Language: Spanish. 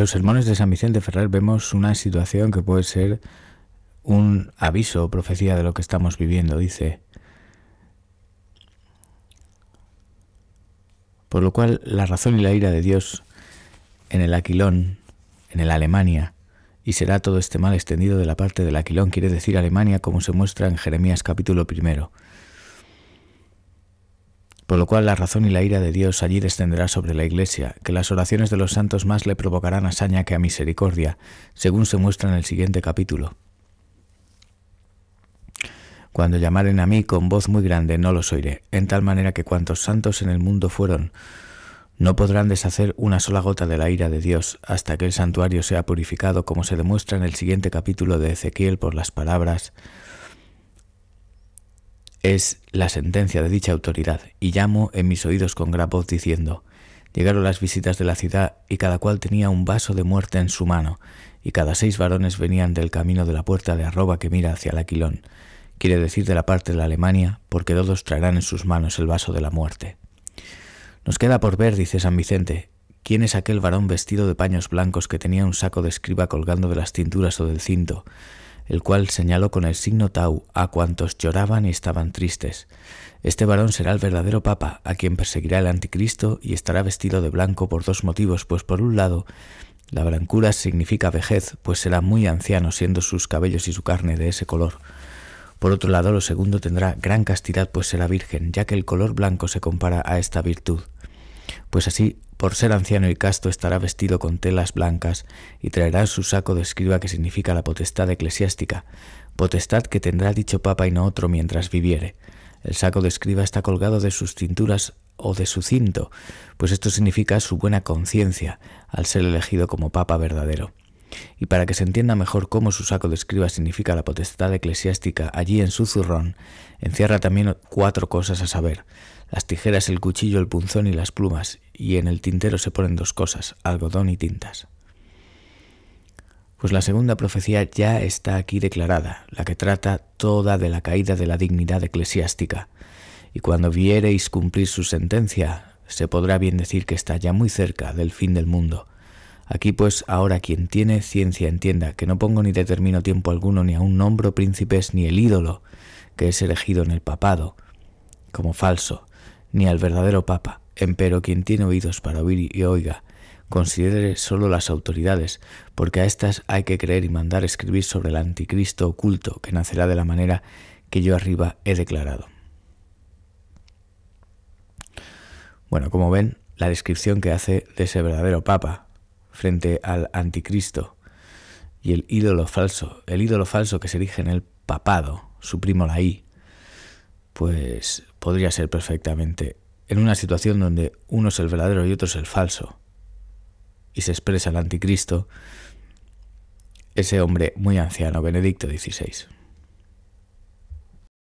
los sermones de San Vicente Ferrer vemos una situación que puede ser un aviso o profecía de lo que estamos viviendo. Dice, Por lo cual la razón y la ira de Dios en el Aquilón, en el Alemania, y será todo este mal extendido de la parte del Aquilón, quiere decir Alemania como se muestra en Jeremías capítulo primero. Por lo cual la razón y la ira de Dios allí descenderá sobre la iglesia, que las oraciones de los santos más le provocarán saña que a misericordia, según se muestra en el siguiente capítulo. Cuando llamaren a mí con voz muy grande no los oiré, en tal manera que cuantos santos en el mundo fueron, no podrán deshacer una sola gota de la ira de Dios hasta que el santuario sea purificado, como se demuestra en el siguiente capítulo de Ezequiel por las palabras es la sentencia de dicha autoridad, y llamo en mis oídos con gran voz diciendo, Llegaron las visitas de la ciudad, y cada cual tenía un vaso de muerte en su mano, y cada seis varones venían del camino de la puerta de arroba que mira hacia el aquilón, quiere decir de la parte de la Alemania, porque todos traerán en sus manos el vaso de la muerte. Nos queda por ver, dice San Vicente, quién es aquel varón vestido de paños blancos que tenía un saco de escriba colgando de las cinturas o del cinto, el cual señaló con el signo Tau a cuantos lloraban y estaban tristes. Este varón será el verdadero Papa, a quien perseguirá el anticristo y estará vestido de blanco por dos motivos, pues por un lado, la blancura significa vejez, pues será muy anciano, siendo sus cabellos y su carne de ese color. Por otro lado, lo segundo tendrá gran castidad, pues será virgen, ya que el color blanco se compara a esta virtud pues así, por ser anciano y casto, estará vestido con telas blancas y traerá su saco de escriba que significa la potestad eclesiástica, potestad que tendrá dicho papa y no otro mientras viviere. El saco de escriba está colgado de sus cinturas o de su cinto, pues esto significa su buena conciencia al ser elegido como papa verdadero. Y para que se entienda mejor cómo su saco de escriba significa la potestad eclesiástica allí en su zurrón, encierra también cuatro cosas a saber. Las tijeras, el cuchillo, el punzón y las plumas, y en el tintero se ponen dos cosas, algodón y tintas. Pues la segunda profecía ya está aquí declarada, la que trata toda de la caída de la dignidad eclesiástica. Y cuando viereis cumplir su sentencia, se podrá bien decir que está ya muy cerca del fin del mundo, Aquí pues ahora quien tiene ciencia entienda que no pongo ni determino tiempo alguno ni a un nombre príncipes ni el ídolo que es elegido en el papado como falso, ni al verdadero papa. Empero quien tiene oídos para oír y oiga, considere solo las autoridades, porque a estas hay que creer y mandar escribir sobre el anticristo oculto que nacerá de la manera que yo arriba he declarado. Bueno, como ven, la descripción que hace de ese verdadero papa, frente al anticristo y el ídolo falso, el ídolo falso que se erige en el papado, su primo la pues podría ser perfectamente en una situación donde uno es el verdadero y otro es el falso, y se expresa el anticristo, ese hombre muy anciano, Benedicto XVI.